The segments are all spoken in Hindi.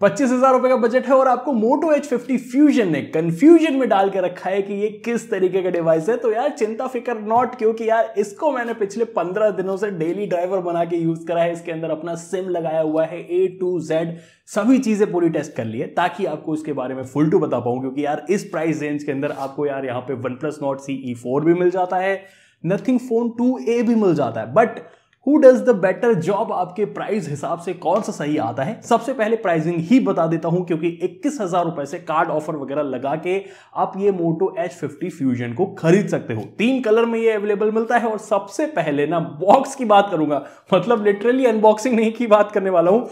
पच्चीस हजार रुपए का बजट है और आपको मोटो एच फिफ्टी फ्यूजन ने कंफ्यूजन में डाल के रखा है कि ये किस तरीके का डिवाइस है तो यार चिंता फिकर नॉट क्योंकि यार इसको मैंने पिछले पंद्रह दिनों से डेली ड्राइवर बना के यूज करा है इसके अंदर अपना सिम लगाया हुआ है ए टू जेड सभी चीजें पूरी टेस्ट कर ली है ताकि आपको इसके बारे में फुल टू बता पाऊं क्योंकि यार इस प्राइस रेंज के अंदर आपको यार यहाँ पे OnePlus Nord C E four भी मिल जाता है नथिंग फोन टू ए भी मिल जाता है but who does the better job आपके प्राइस हिसाब से कौन सा सही आता है सबसे पहले प्राइसिंग ही बता देता हूं क्योंकि इक्कीस हजार रुपए से कार्ड ऑफर वगैरह लगा के आप ये मोटो एच फिफ्टी फ्यूजन को खरीद सकते हो तीन कलर में ये अवेलेबल मिलता है और सबसे पहले ना बॉक्स की बात करूंगा मतलब लिटरली अनबॉक्सिंग नहीं की बात करने वाला हूं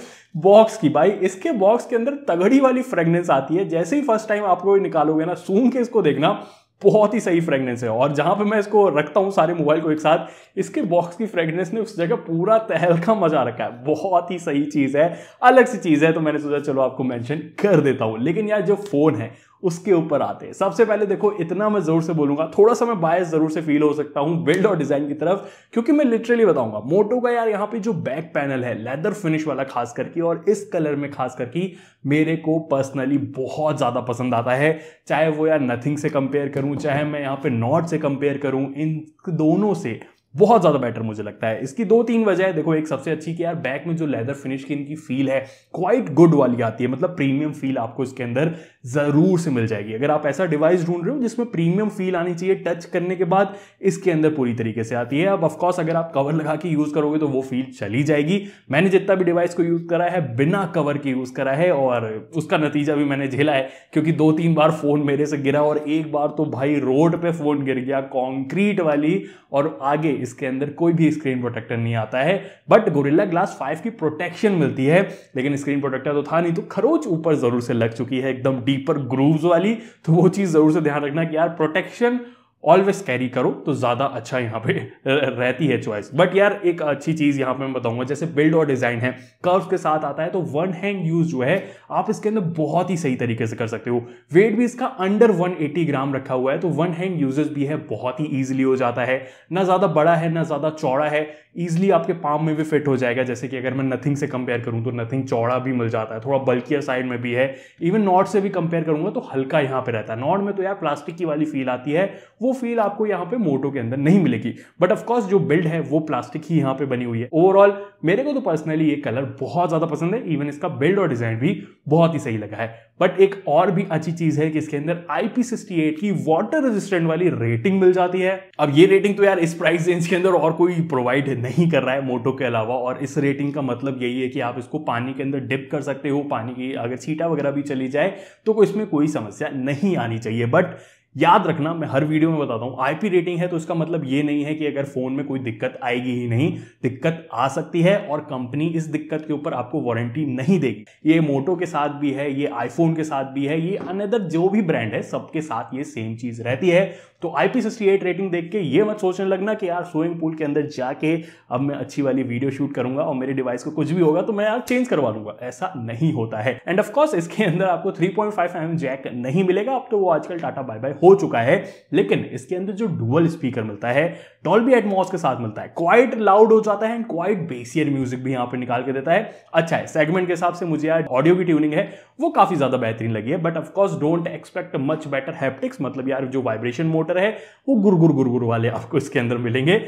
बॉक्स की भाई इसके बॉक्स के अंदर तगड़ी वाली फ्रेग्रेंस आती है जैसे ही फर्स्ट टाइम आप लोग निकालोगे ना सूंघ के इसको देखना बहुत ही सही फ्रेगनेंस है और जहाँ पे मैं इसको रखता हूँ सारे मोबाइल को एक साथ इसके बॉक्स की फ्रेगनेंस ने उस जगह पूरा तहलका मजा रखा है बहुत ही सही चीज़ है अलग सी चीज़ है तो मैंने सोचा चलो आपको मैंशन कर देता हूँ लेकिन यार जो फ़ोन है उसके ऊपर आते हैं सबसे पहले देखो इतना मैं जरूर से बोलूंगा थोड़ा सा मैं बायस जरूर से फील हो सकता हूं बिल्ड और डिजाइन की तरफ क्योंकि मैं लिटरली बताऊंगा मोटो का यार यहाँ पे जो बैक पैनल है लेदर फिनिश वाला खास करके और इस कलर में खास करके मेरे को पर्सनली बहुत ज्यादा पसंद आता है चाहे वो यार नथिंग से कंपेयर करूं चाहे मैं यहाँ पे नॉट से कंपेयर करूं इन दोनों से बहुत ज़्यादा बेटर मुझे लगता है इसकी दो तीन वजह है देखो एक सबसे अच्छी कि यार बैक में जो लेदर फिनिश की इनकी फील है क्वाइट गुड वाली आती है मतलब प्रीमियम फील आपको इसके अंदर ज़रूर से मिल जाएगी अगर आप ऐसा डिवाइस ढूंढ रहे हो जिसमें प्रीमियम फील आनी चाहिए टच करने के बाद इसके अंदर पूरी तरीके से आती है अब ऑफकोर्स अगर आप कवर लगा के यूज़ करोगे तो वो फील चली जाएगी मैंने जितना भी डिवाइस को यूज़ करा है बिना कवर के यूज़ करा है और उसका नतीजा भी मैंने झेला है क्योंकि दो तीन बार फ़ोन मेरे से गिरा और एक बार तो भाई रोड पर फ़ोन गिर गया कॉन्क्रीट वाली और आगे इसके अंदर कोई भी स्क्रीन प्रोटेक्टर नहीं आता है बट गोरिल्ला ग्लास फाइव की प्रोटेक्शन मिलती है लेकिन स्क्रीन प्रोटेक्टर तो था नहीं तो खरोच ऊपर जरूर से लग चुकी है एकदम डीपर ग्रूव्स वाली तो वो चीज़ जरूर से ध्यान रखना कि यार प्रोटेक्शन ऑलवेज कैरी करो तो ज़्यादा अच्छा यहाँ पे रहती है चॉइस बट यार एक अच्छी चीज़ यहाँ पे मैं बताऊंगा जैसे बिल्ड और डिज़ाइन है कर्व के साथ आता है तो वन हैंड यूज जो है आप इसके अंदर बहुत ही सही तरीके से कर सकते हो वेट भी इसका अंडर 180 ग्राम रखा हुआ है तो वन हैंड यूजेस भी है बहुत ही ईजिली हो जाता है ना ज़्यादा बड़ा है ना ज़्यादा चौड़ा है ईजिली आपके पाम में भी फिट हो जाएगा जैसे कि अगर मैं नथिंग से कंपेयर करूँ तो नथिंग चौड़ा भी मिल जाता है थोड़ा बल्कि साइड में भी है इवन नॉट से भी कंपेयर करूंगा तो हल्का यहाँ पे रहता है नॉट में तो यार प्लास्टिक की वाली फील आती है वो फील आपको यहाँ पे मोटो के अंदर नहीं मिलेगी बट ऑफकोर्स जो बिल्ड है वो प्लास्टिक ही यहाँ पे बनी हुई है ओवरऑल मेरे को तो पर्सनली ये कलर बहुत ज्यादा पसंद है इवन इसका बिल्ड और डिजाइन भी बहुत ही सही लगा है बट एक और भी अच्छी चीज है कि इसके अंदर IP68 की वाटर रेजिस्टेंट वाली रेटिंग मिल जाती है अब ये रेटिंग तो यार इस प्राइस रेंज के अंदर और कोई प्रोवाइड नहीं कर रहा है मोटो के अलावा और इस रेटिंग का मतलब यही है कि आप इसको पानी के अंदर डिप कर सकते हो पानी की अगर छीटा वगैरह भी चली जाए तो इसमें कोई समस्या नहीं आनी चाहिए बट याद रखना मैं हर वीडियो में बताता हूँ आईपी रेटिंग है तो इसका मतलब ये नहीं है कि अगर फोन में कोई दिक्कत आएगी ही नहीं दिक्कत आ सकती है और कंपनी इस दिक्कत के ऊपर आपको वारंटी नहीं देगी ये मोटो के साथ भी है ये आईफोन के साथ भी है ये अनदर जो भी ब्रांड है सबके साथ ये सेम चीज रहती है तो एट रेटिंग देख के ये मत सोचने लगना कि यार स्विमिंग पूल के अंदर जाके अब मैं अच्छी वाली वीडियो शूट करूंगा और मेरे डिवाइस को कुछ भी होगा तो मैं यार चेंज करवा लूंगा ऐसा नहीं होता है एंड ऑफकोर्स इसके अंदर आपको थ्री पॉइंट जैक नहीं मिलेगा अब तो वो आजकल टाटा बाय बाय हो चुका है लेकिन इसके अंदर जो डुअल स्पीकर मिलता है डॉल्बी एटमोस के साथ मिलता है क्वाइट लाउड हो जाता है एंड क्वाइट बेसियर म्यूजिक भी यहाँ पर निकाल के देता है अच्छा है सेगमेंट के हिसाब से मुझे यार ऑडियो की ट्यूनिंग है वो काफी ज्यादा बेहतरीन लगी है but of course don't expect much better haptics मतलब यार जो वाइब्रेशन मोटर अंदर है वो गुर गुर गुर गुर वाले आपको इसके अंदर मिलेंगे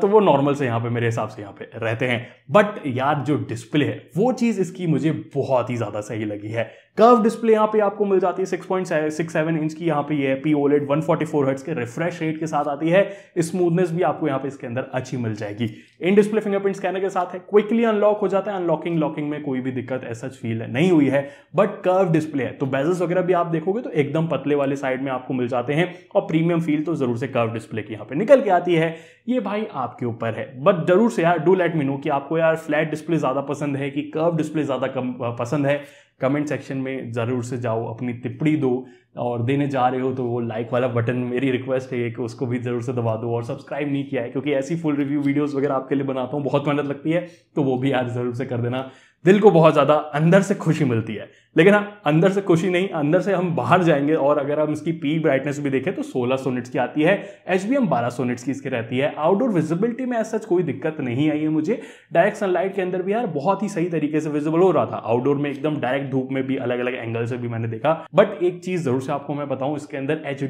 तो वो नॉर्मल से यहाँ पे मेरे हिसाब से यहाँ पे रहते हैं बट यार जो डिस्प्ले है वो चीज़ इसकी मुझे बहुत ही ज़्यादा सही लगी है कर्व डिस्प्ले यहाँ पे आपको मिल जाती है 6.67 इंच की यहाँ पे ये पी ओलेड 144 हर्ट्ज के रिफ्रेश रेट के साथ आती है स्मूथनेस भी आपको यहाँ पे इसके अंदर अच्छी मिल जाएगी इन डिस्प्ले फिंगरप्रिंट स्कैनर के साथ है क्विकली अनलॉक हो जाता है अनलॉकिंग लॉकिंग में कोई भी दिक्कत ऐसा फील नहीं हुई है बट कर्व डिस्प्ले है तो बेजल्स वगैरह भी आप देखोगे तो एकदम पतले वाले साइड में आपको मिल जाते हैं और प्रीमियम फील तो जरूर से कर्व डिस्प्ले की यहाँ पे निकल के आती है ये भाई आपके ऊपर है बट जरूर से यार डू लेट मी नो कि आपको यार फ्लैट डिस्प्ले ज़्यादा पसंद है कि कर्व डिस्प्ले ज़्यादा पसंद है कमेंट सेक्शन में ज़रूर से जाओ अपनी टिप्पणी दो और देने जा रहे हो तो वो लाइक वाला बटन मेरी रिक्वेस्ट है कि उसको भी ज़रूर से दबा दो और सब्सक्राइब नहीं किया है क्योंकि ऐसी फुल रिव्यू वीडियोस वगैरह आपके लिए बनाता हूँ बहुत मेहनत लगती है तो वो भी आज ज़रूर से कर देना दिल को बहुत ज़्यादा अंदर से खुशी मिलती है लेकिन हाँ अंदर से खुशी नहीं अंदर से हम बाहर जाएंगे और अगर हम इसकी पी ब्राइटनेस भी देखें तो 16 सोनिट्स की आती है एच बी एम बारह सोनिट्स की इसकी रहती है आउटडोर विजिबिलिटी में सच कोई दिक्कत नहीं आई है मुझे डायरेक्ट सनलाइट के अंदर भी यार बहुत ही सही तरीके से विजिबल हो रहा था आउटडोर में एकदम डायरेक्ट धूप में भी अलग अलग एंगल से भी मैंने देखा बट एक चीज़ जरूर से आपको मैं बताऊँ इसके अंदर एच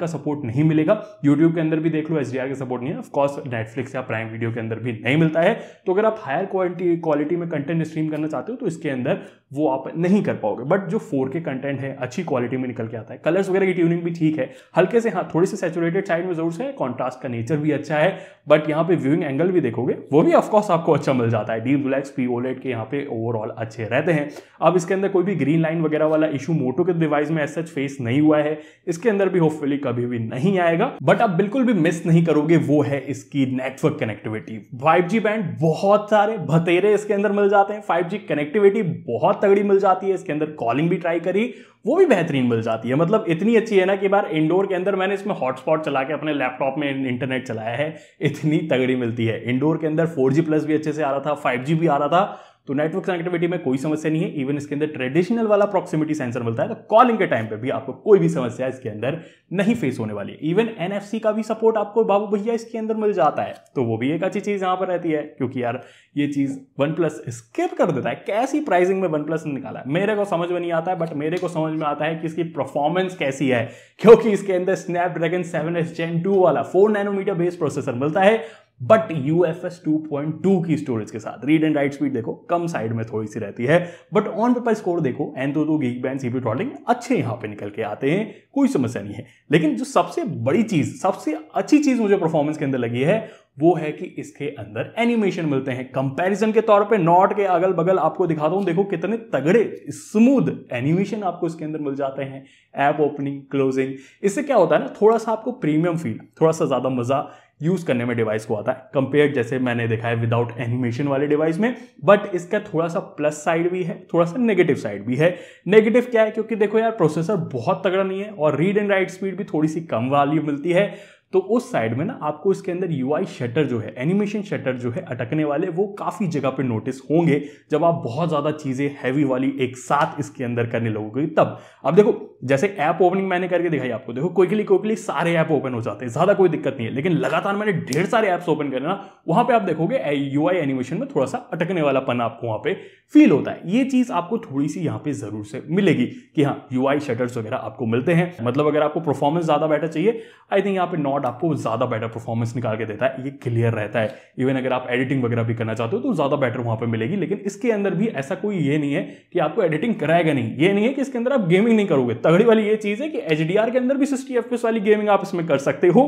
का सपोर्ट नहीं मिलेगा यूट्यूब के अंदर भी देख लो एच का सपोर्ट नहीं है ऑफकोर्स नेटफ्लिक्स या प्राइम वीडियो के अंदर भी नहीं मिलता है तो अगर आप हायर क्वालिटी क्वालिटी में कंटेंट स्ट्रीम करना चाहते हो तो इसके अंदर वो आप नहीं कर पाओगे बट जो फोर के कंटेंट है अच्छी क्वालिटी में निकल के आता है कलर्स वगैरह की ट्यूनिंग भी ठीक है हल्के से हाँ थोड़ी सी सेचुरेटेड साइड में जरूर से कॉन्ट्रास्ट का नेचर भी अच्छा है बट यहाँ पे व्यूइंग एंगल भी देखोगे वो भी ऑफकोर्स आपको अच्छा मिल जाता है डीप ब्लैक्स पी ओलेट के यहाँ पे ओवरऑल अच्छे रहते हैं अब इसके अंदर कोई भी ग्रीन लाइन वगैरह वाला इशू मोटो के डिवाइस में ऐसा फेस नहीं हुआ है इसके अंदर भी होपफुली कभी भी नहीं आएगा बट आप बिल्कुल भी मिस नहीं करोगे वो है इसकी network connectivity five G band बहुत सारे भतेरे इसके अंदर मिल जाते हैं फाइव जी कनेक्टिविटी बहुत बहुत तगड़ी मिल जाती है इसके अंदर कॉलिंग भी ट्राई करी वो भी बेहतरीन मिल जाती है मतलब इतनी अच्छी है ना कि बार इंडोर के अंदर मैंने इसमें हॉटस्पॉट चला के अपने लैपटॉप में इंटरनेट चलाया है इतनी तगड़ी मिलती है इंडोर के अंदर फोर प्लस भी अच्छे से आ रहा था फाइव आ रहा था तो नेटवर्क कनेक्टिविटी में कोई समस्या नहीं है इवन इसके अंदर ट्रेडिशनल वाला प्रॉक्सिमिटी सेंसर मिलता है तो कॉलिंग के टाइम पे भी आपको कोई भी समस्या इसके अंदर नहीं फेस होने वाली है इवन एन का भी सपोर्ट आपको बाबू भैया इसके अंदर मिल जाता है तो वो भी एक अच्छी चीज़ यहां पर रहती है क्योंकि यार ये चीज़ वन प्लस स्किप कर देता है कैसी प्राइसिंग में वन प्लस निकाला है मेरे को समझ में नहीं आता है बट मेरे को समझ में आता है कि इसकी परफॉर्मेंस कैसी है क्योंकि इसके अंदर Snapdragon seven S Gen two वाला फोर नैनोमीटर बेस्ड प्रोसेसर मिलता है but U F S two point two की स्टोरेज के साथ रीड एंड राइट स्पीड देखो कम साइड में थोड़ी सी रहती है बट ऑन पेपर स्कोर देखो एन तो, गीक बैंड सीपी ट्रॉलिंग अच्छे यहां पे निकल के आते हैं कोई समस्या नहीं है लेकिन जो सबसे बड़ी चीज सबसे अच्छी चीज मुझे परफॉर्मेंस के अंदर लगी है वो है कि इसके अंदर एनिमेशन मिलते हैं कंपैरिजन के तौर पे नॉट के अगल बगल आपको दिखाता हूं देखो कितने तगड़े स्मूथ एनिमेशन आपको इसके अंदर मिल जाते हैं ऐप ओपनिंग क्लोजिंग इससे क्या होता है ना थोड़ा सा आपको प्रीमियम फील थोड़ा सा ज्यादा मजा यूज करने में डिवाइस को आता है कंपेयर जैसे मैंने देखा है विदाउट एनिमेशन वाले डिवाइस में बट इसका थोड़ा सा प्लस साइड भी है थोड़ा सा नेगेटिव साइड भी है नेगेटिव क्या है क्योंकि देखो यार प्रोसेसर बहुत तगड़ा नहीं है और रीड एंड राइट स्पीड भी थोड़ी सी कम वाली मिलती है तो उस साइड में ना आपको इसके अंदर यू आई शटर जो है एनिमेशन शटर जो है अटकने वाले वो काफ़ी जगह पे नोटिस होंगे जब आप बहुत ज़्यादा चीज़ें हैवी वाली एक साथ इसके अंदर करने लगोगे तब अब देखो जैसे ऐप ओपनिंग मैंने करके दिखाई आपको देखो क्विकली क्विकली सारे ऐप ओपन हो जाते हैं ज़्यादा कोई दिक्कत नहीं है लेकिन लगातार मैंने ढेर सारे ऐप्स ओपन करे ना वहां पे आप देखोगे यू आई एनिमेशन में थोड़ा सा अटकने वाला पन आपको वहां पे फील होता है ये चीज़ आपको थोड़ी सी यहाँ पे ज़रूर से मिलेगी कि हाँ यू आई शटर्स वगैरह आपको मिलते हैं मतलब अगर आपको परफॉर्मेंस ज़्यादा बेटर चाहिए आई थिंक यहाँ पे नॉट आपको ज़्यादा बेटर परफॉर्मेंस निकाल के देता है ये क्लियर रहता है इवन अगर आप एडिटिंग वगैरह भी करना चाहते हो तो ज़्यादा बेटर वहां पर मिलेगी लेकिन इसके अंदर भी ऐसा कोई ये नहीं है कि आपको एडिटिंग कराएगा नहीं ये नहीं है कि इसके अंदर आप गेमिंग नहीं करोगे तगड़ी वाली ये चीज़ है कि एच के अंदर भी सिक्सटी एफ वाली गेमिंग आप इसमें कर सकते हो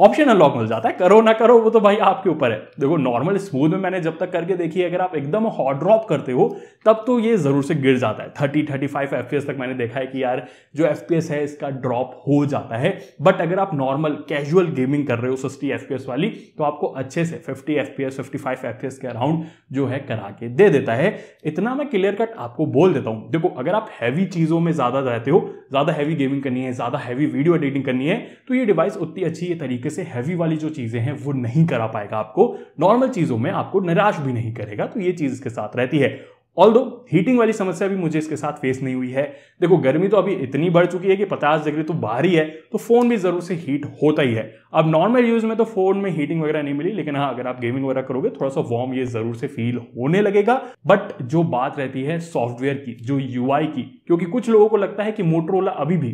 ऑप्शनल लॉक मिल जाता है करो ना करो वो तो भाई आपके ऊपर है देखो नॉर्मल स्मूथ में मैंने जब तक करके देखी है अगर आप एकदम हॉट ड्रॉप करते हो तब तो ये जरूर से गिर जाता है थर्टी थर्टी फाइव एफ तक मैंने देखा है कि यार जो एफ है इसका ड्रॉप हो जाता है बट अगर आप नॉर्मल कैजुअल गेमिंग कर रहे हो सस्ती एफ वाली तो आपको अच्छे से fifty F P S fifty five F के अराउंड जो है करा के दे देता है इतना मैं क्लियर कट आपको बोल देता हूँ देखो अगर आप हैवी चीज़ों में ज़्यादा रहते हो ज़्यादा हैवी गेमिंग करनी है ज़्यादा हैवी वीडियो एडिटिंग करनी है तो ये डिवाइस उतनी अच्छी ये तरीके तरीके से हैवी वाली जो चीज़ें हैं वो नहीं करा पाएगा आपको नॉर्मल चीज़ों में आपको निराश भी नहीं करेगा तो ये चीज़ इसके साथ रहती है ऑल दो हीटिंग वाली समस्या भी मुझे इसके साथ फेस नहीं हुई है देखो गर्मी तो अभी इतनी बढ़ चुकी है कि पचास डिग्री तो बाहर ही है तो फ़ोन भी ज़रूर से हीट होता ही है अब नॉर्मल यूज़ में तो फ़ोन में हीटिंग वगैरह नहीं मिली लेकिन हाँ अगर आप गेमिंग वगैरह करोगे थोड़ा सा वार्म ये ज़रूर से फील होने लगेगा बट जो बात रहती है सॉफ्टवेयर की जो यू की क्योंकि कुछ लोगों को लगता है कि मोटरोला अभी भी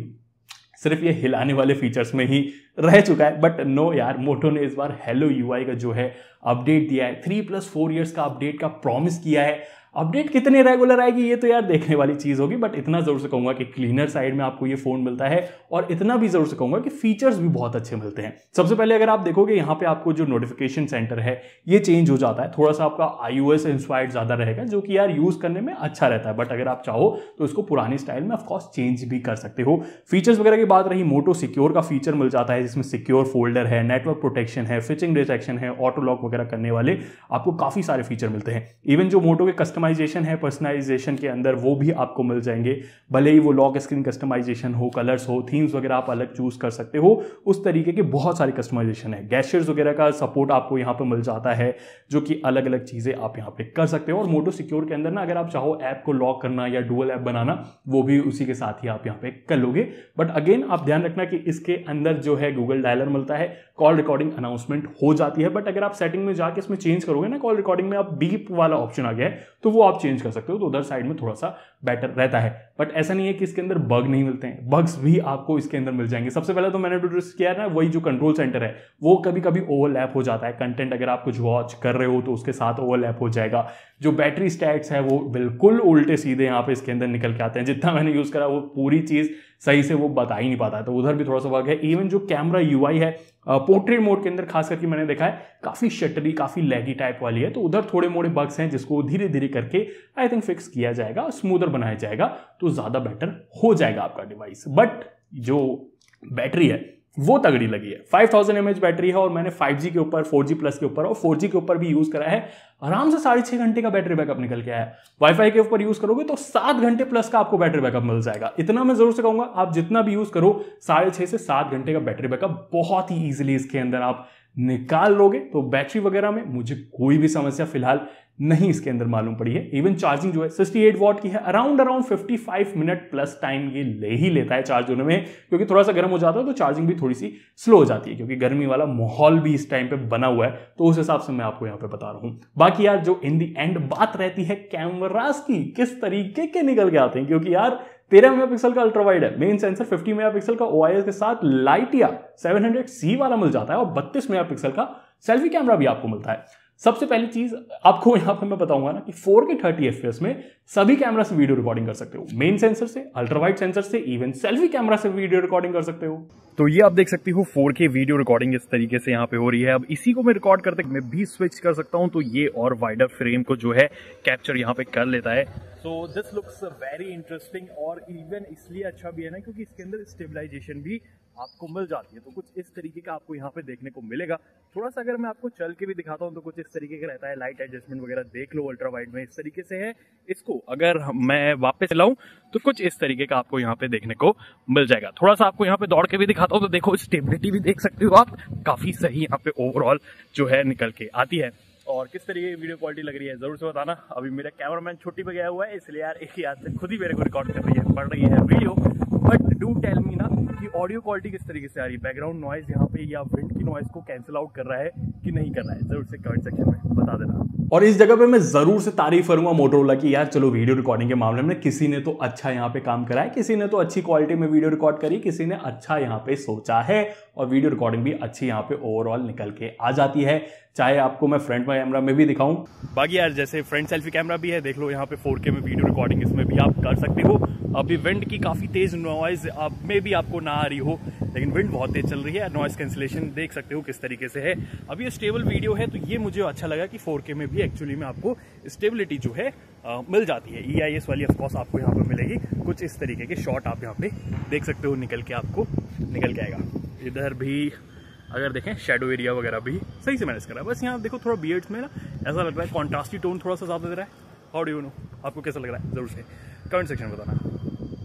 सिर्फ ये हिलाने वाले फीचर्स में ही रह चुका है बट नो यार मोटो ने इस बार हेलो यूआई का जो है अपडेट दिया है थ्री प्लस फोर ईयर्स का अपडेट का प्रॉमिस किया है अपडेट कितने रेगुलर आएगी ये तो यार देखने वाली चीज़ होगी बट इतना ज़रूर से कहूंगा कि क्लीनर साइड में आपको ये फ़ोन मिलता है और इतना भी ज़रूर से कहूंगा कि फीचर्स भी बहुत अच्छे मिलते हैं सबसे पहले अगर आप देखोगे यहाँ पे आपको जो नोटिफिकेशन सेंटर है ये चेंज हो जाता है थोड़ा सा आपका आई इंस्पायर्ड ज़्यादा रहेगा जो कि यार यूज़ करने में अच्छा रहता है बट अगर आप चाहो तो इसको पुरानी स्टाइल में ऑफकोर्स चेंज भी कर सकते हो फीचर्स वगैरह की बात रही मोटो सिक्योर का फीचर मिल जाता है जिसमें सिक्योर फोल्डर है नेटवर्क प्रोटेक्शन है फिचिंग डिटेक्शन है ऑटो लॉक वगैरह करने वाले आपको काफ़ी सारे फीचर मिलते हैं इवन जो मोटो के कस्टमर कस्टमाइजेशन है पर्सनलाइजेशन के अंदर वो भी आपको मिल जाएंगे भले ही वो लॉक स्क्रीन कस्टमाइजेशन हो कलर्स हो थीम्स वगैरह आप अलग चूज कर सकते हो उस तरीके के बहुत सारे कस्टमाइजेशन है गैशर्स वगैरह का सपोर्ट आपको यहाँ पर मिल जाता है जो कि अलग अलग चीज़ें आप यहाँ पर कर सकते हो और मोटो सिक्योर के अंदर ना अगर आप चाहो ऐप को लॉक करना या डुअल ऐप बनाना वो भी उसी के साथ ही आप यहाँ पर कर लोगे बट अगेन आप ध्यान रखना कि इसके अंदर जो है गूगल डायलर मिलता है कॉल रिकॉर्डिंग अनाउंसमेंट हो जाती है बट अगर आप सेटिंग में जाके इसमें चेंज करोगे ना कॉल रिकॉर्डिंग में आप बीप वाला ऑप्शन आ गया है तो वो आप चेंज कर सकते हो तो उधर साइड में थोड़ा सा बेटर रहता है बट ऐसा नहीं है कि इसके अंदर बग नहीं मिलते हैं बग्स भी आपको इसके अंदर मिल जाएंगे सबसे पहले तो मैंने नोटिस किया ना वही जो कंट्रोल सेंटर है वो कभी कभी ओवरलैप हो जाता है कंटेंट अगर आप कुछ वॉच कर रहे हो तो उसके साथ ओवरलैप हो जाएगा जो बैटरी स्टैक्स है वो बिल्कुल उल्टे सीधे यहाँ पे इसके अंदर निकल के आते हैं जितना मैंने यूज़ करा वो पूरी चीज़ सही से वो बता ही नहीं पाता तो उधर भी थोड़ा सा वर्क है इवन जो कैमरा यू है पोर्ट्रेट मोड के अंदर खास करके मैंने देखा है काफ़ी शटरी काफ़ी लैगी टाइप वाली है तो उधर थोड़े मोड़े बग्स हैं जिसको धीरे धीरे करके आई थिंक फिक्स किया जाएगा स्मूदर बनाया जाएगा तो ज़्यादा बेटर हो जाएगा आपका डिवाइस बट जो बैटरी है वो तगड़ी लगी है 5000 थाउजेंड बैटरी है और मैंने 5G के ऊपर 4G प्लस के ऊपर और 4G के ऊपर भी यूज़ करा है आराम से साढ़े छः घंटे का बैटरी बैकअप निकल के आया वाईफाई के ऊपर यूज़ करोगे तो सात घंटे प्लस का आपको बैटरी बैकअप मिल जाएगा इतना मैं जरूर से कहूँगा आप जितना भी यूज़ करो साढ़े छः से सात घंटे का बैटरी बैकअप बहुत ही ईजिली इसके अंदर आप निकाल लोगे तो बैटरी वगैरह में मुझे कोई भी समस्या फिलहाल नहीं इसके अंदर मालूम पड़ी है इवन चार्जिंग जो है 68 वॉट की है around around 55 minute plus time ये ले ही लेता है चार्ज होने में क्योंकि थोड़ा सा गर्म हो जाता है तो चार्जिंग भी थोड़ी सी स्लो हो जाती है क्योंकि गर्मी वाला माहौल भी इस टाइम पे बना हुआ है तो उस हिसाब से मैं आपको यहाँ पे बता रहा हूँ बाकी यार जो इन दी एंड बात रहती है कैमराज की किस तरीके के निकल के आते हैं क्योंकि यार तेरह मेगा पिक्सल का अल्ट्रावाइड है main sensor fifty megapixel का ओ के साथ लाइटिया 700 सी वाला मिल जाता है और बत्तीस मेगा का सेल्फी कैमरा भी आपको मिलता है सबसे पहली चीज आपको यहां पर मैं बताऊंगा ना कि 4K 30 FPS में सभी कैमरा से वीडियो रिकॉर्डिंग कर सकते हो मेन सेंसर से अल्ट्रावाइट सेंसर से इवन सेल्फी कैमरा से वीडियो रिकॉर्डिंग कर सकते हो तो ये आप देख सकते हो 4K वीडियो रिकॉर्डिंग इस तरीके से यहाँ पे हो रही है अब इसी को मैं रिकॉर्ड करते मैं भी स्विच कर सकता हूँ तो ये और वाइडर फ्रेम को जो है कैप्चर यहाँ पे कर लेता है so this looks very interesting और इवन इसलिए अच्छा भी है ना क्योंकि इसके अंदर स्टेबिलाईजेशन भी आपको मिल जाती है तो कुछ इस तरीके का आपको यहाँ पे देखने को मिलेगा थोड़ा सा अगर मैं आपको चल के भी दिखाता हूँ तो कुछ इस तरीके का रहता है लाइट एडजस्टमेंट वगैरह देख लो अल्ट्रा वाइड में इस तरीके से है इसको अगर मैं वापस लाऊं तो कुछ इस तरीके का आपको यहाँ पे देखने को मिल जाएगा थोड़ा सा आपको यहाँ पे दौड़ के भी दिखाता हूँ तो देखो स्टेबिलिटी भी देख सकते हो आप काफी सही यहाँ पे ओवरऑल जो है निकल के आती है और किस तरीके की वीडियो क्वालिटी लग रही है जरूर से बताना अभी मेरा कैमरामैन छुट्टी पे गया हुआ है इसलिए यार एक ही हाथ से खुद ही मेरे को रिकॉर्ड कर रही है पड़ रही है video but do tell me ना कि ऑडियो क्वालिटी किस तरीके से आ रही है बैकग्राउंड नॉइज यहाँ पे या विंड की नॉइज को कैंसिल आउट कर रहा है कि नहीं कर रहा है जरूर से कमेंट सेक्शन में बता देना और इस जगह पे मैं जरूर से तारीफ करूंगा मोटरोला की यार चलो वीडियो रिकॉर्डिंग के मामले में किसी ने तो अच्छा यहाँ पे काम करा है किसी ने तो अच्छी क्वालिटी में वीडियो रिकॉर्ड करी किसी ने अच्छा यहाँ पे सोचा है और वीडियो रिकॉर्डिंग भी अच्छी यहाँ पे ओवरऑल निकल के आ जाती है चाहे आपको मैं फ्रंट कैमरा में भी दिखाऊं बाकी यार जैसे फ्रंट सेल्फी कैमरा भी है देख लो यहाँ पे 4K में वीडियो रिकॉर्डिंग इसमें भी आप कर सकते हो अभी विंड की काफ़ी तेज़ नॉइज़ आप में भी आपको ना आ रही हो लेकिन विंड बहुत तेज चल रही है नॉइज़ कैंसिलेशन देख सकते हो किस तरीके से है अभी ये स्टेबल वीडियो है तो ये मुझे अच्छा लगा कि फोर में भी एक्चुअली में आपको स्टेबिलिटी जो है आ, मिल जाती है ई आई एस वाली ऑफकोर्स आपको यहाँ पर मिलेगी कुछ इस तरीके के शॉट आप यहाँ पे देख सकते हो निकल के आपको निकल के आएगा इधर भी अगर देखें शेडो एरिया वगैरह भी सही से मैनेज करा है बस यहाँ देखो थोड़ा बियर्ड्स में ना ऐसा लग रहा है कॉन्ट्रास्टी टोन थोड़ा सा ज़्यादा दे रहा है हाउ डू यू नो आपको कैसा लग रहा है जरूर से कमेंट सेक्शन में बताना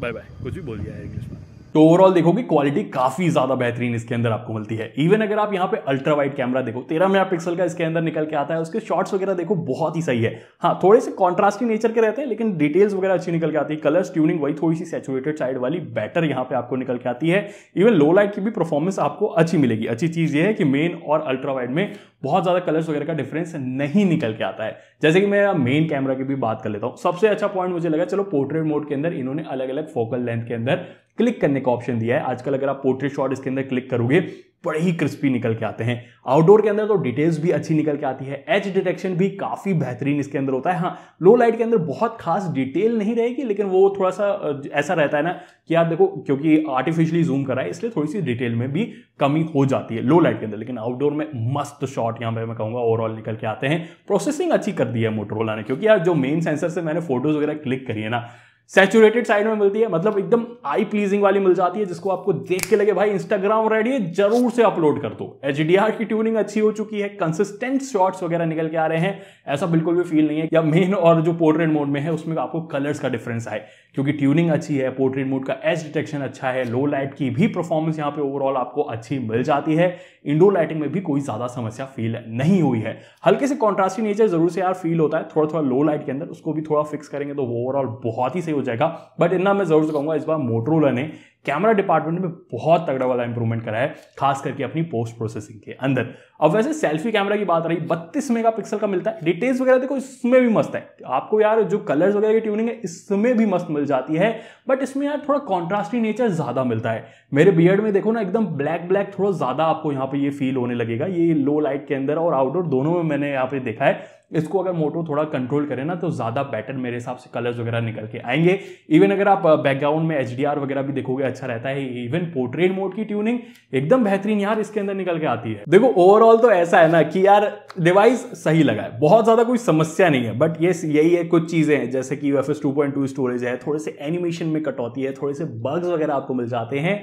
बाय बाय कुछ भी बोल दिया है इंग्लिश में तो ओवरऑल देखोगे क्वालिटी काफी ज्यादा बेहतरीन इसके अंदर आपको मिलती है इवन अगर आप यहाँ पे अल्ट्रा वाइड कैमरा देखो तेरह मेगा पिक्सल का इसके अंदर निकल के आता है उसके शॉट्स वगैरह देखो बहुत ही सही है हाँ थोड़े से कॉन्ट्रास्टिंग नेचर के रहते हैं लेकिन डिटेल्स वगैरह अच्छी निकल के आती है कलर ट्यूनिंग वही थोड़ी सी सेचुरेटेड साइड वाली बेटर यहाँ पे आपको निकल के आती है इवन लो लाइट की भी परफॉर्मेंस आपको अच्छी मिलेगी अच्छी चीज ये है कि मेन और अल्ट्रा वाइड में बहुत ज्यादा कलर्स वगैरह का डिफरेंस नहीं निकल के आता है जैसे कि मैं मेन कैमरा की भी बात कर लेता हूँ सबसे अच्छा पॉइंट मुझे लगा चलो पोर्ट्रेट मोड के अंदर इन्होंने अलग अलग फोकल लेंथ के अंदर क्लिक करने का ऑप्शन दिया है आजकल अगर आप पोर्ट्रेट शॉट इसके अंदर क्लिक करोगे बड़े ही क्रिस्पी निकल के आते हैं आउटडोर के अंदर तो डिटेल्स भी अच्छी निकल के आती है एच डिटेक्शन भी काफ़ी बेहतरीन इसके अंदर होता है हाँ लो लाइट के अंदर बहुत खास डिटेल नहीं रहेगी लेकिन वो थोड़ा सा ऐसा रहता है ना कि आप देखो क्योंकि आर्टिफिशियली जूम करा है इसलिए थोड़ी सी डिटेल में भी कमी हो जाती है लो लाइट के अंदर लेकिन आउटडोर में मस्त शॉट यहाँ पर मैं कहूँगा ओवरऑल निकल के आते हैं प्रोसेसिंग अच्छी कर दी है मोटरोला ने क्योंकि यार जो मेन सेंसर से मैंने फोटोज वगैरह क्लिक करी है ना सेचुरेटेड साइड में मिलती है मतलब एकदम आई प्लीजिंग वाली मिल जाती है जिसको आपको देख के लगे भाई इंस्टाग्राम रेडी है जरूर से अपलोड कर दो एच की ट्यूनिंग अच्छी हो चुकी है कंसिस्टेंट शॉट्स वगैरह निकल के आ रहे हैं ऐसा बिल्कुल भी फील नहीं है या मेन और जो पोर्ट्रेट मोड में है उसमें आपको कलर्स का डिफरेंस आए क्योंकि ट्यूनिंग अच्छी है पोर्ट्रेट मोड का एज डिटेक्शन अच्छा है लो लाइट की भी परफॉर्मेंस यहाँ पे ओवरऑल आपको अच्छी मिल जाती है इंडोर लाइटिंग में भी कोई ज़्यादा समस्या फील नहीं हुई है हल्के से कॉन्ट्रास्टी नेचर जरूर से यार फील होता है थोड़ा थोड़ा लो लाइट के अंदर उसको भी थोड़ा फिक्स करेंगे तो ओवरऑल बहुत ही सही हो जाएगा बट इतना मैं जरूर से कहूंगा इस बार मोटरोला ने कैमरा डिपार्टमेंट में बहुत तगड़ा वाला इंप्रूवमेंट करा है खास करके अपनी पोस्ट प्रोसेसिंग के अंदर अब वैसे सेल्फी कैमरा की बात रही बत्तीस मेगा का मिलता है डिटेल्स वगैरह देखो इसमें भी मस्त है आपको यार जो कलर्स वगैरह की ट्यूनिंग है इसमें भी मस्त मिल जाती है बट इसमें यार थोड़ा कॉन्ट्रास्टी नेचर ज़्यादा मिलता है मेरे बियर्ड में देखो ना एकदम ब्लैक ब्लैक थोड़ा ज़्यादा आपको यहाँ पे ये फील होने लगेगा ये लो लाइट के अंदर और आउटडोर दोनों में मैंने यहाँ पे देखा है इसको अगर मोटो थोड़ा कंट्रोल करें ना तो ज़्यादा बेटर मेरे हिसाब से कलर्स वगैरह निकल के आएंगे इवन अगर आप बैकग्राउंड में एच वगैरह भी देखोगे अच्छा रहता है इवन पोर्ट्रेट मोड की ट्यूनिंग एकदम बेहतरीन यार इसके अंदर निकल के आती है देखो ओवरऑल तो ऐसा है ना कि यार डिवाइस सही लगा है बहुत ज़्यादा कोई समस्या नहीं है बट ये यही है कुछ चीज़ें हैं जैसे कि यू एफ स्टोरेज है थोड़े से एनिमेशन में कटौती है थोड़े से बग्स वगैरह आपको मिल जाते हैं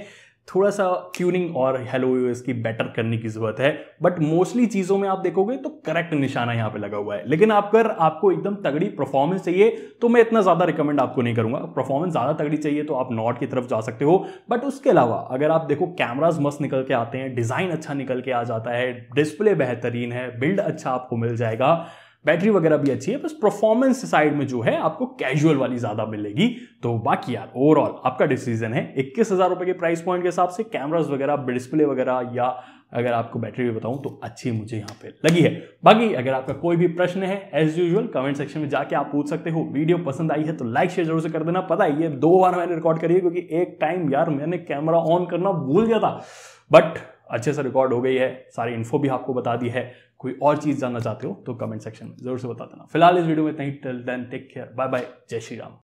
थोड़ा सा ट्यूनिंग और हेलो यूएस की बेटर करने की जरूरत है बट मोस्टली चीज़ों में आप देखोगे तो करेक्ट निशाना यहाँ पे लगा हुआ है लेकिन आप अगर आपको एकदम तगड़ी परफॉर्मेंस चाहिए तो मैं इतना ज़्यादा रिकमेंड आपको नहीं करूँगा परफॉर्मेंस ज़्यादा तगड़ी चाहिए तो आप नॉट की तरफ जा सकते हो बट उसके अलावा अगर आप देखो कैमराज मस्त निकल के आते हैं डिज़ाइन अच्छा निकल के आ जाता है डिस्प्ले बेहतरीन है बिल्ड अच्छा आपको मिल जाएगा बैटरी वगैरह भी अच्छी है बस परफॉर्मेंस साइड में जो है आपको कैजुअल वाली ज़्यादा मिलेगी तो बाकी यार ओवरऑल आपका डिसीजन है इक्कीस हज़ार रुपए के प्राइस पॉइंट के हिसाब से कैमराज वगैरह डिस्प्ले वगैरह या अगर आपको बैटरी भी बताऊं तो अच्छी मुझे यहाँ पे लगी है बाकी अगर आपका कोई भी प्रश्न है एज यूजल कमेंट सेक्शन में जाके आप पूछ सकते हो वीडियो पसंद आई है तो लाइक शेयर जरूर से कर देना पता है ये दो बार मैंने रिकॉर्ड करी है क्योंकि एक टाइम यार मैंने कैमरा ऑन करना भूल गया था बट अच्छे से रिकॉर्ड हो गई है सारी इन्फो भी आपको बता दी है कोई और चीज़ जानना चाहते हो तो कमेंट सेक्शन में जरूर से बता देना फिलहाल इस वीडियो में इतना ही till then take care bye bye जय श्री राम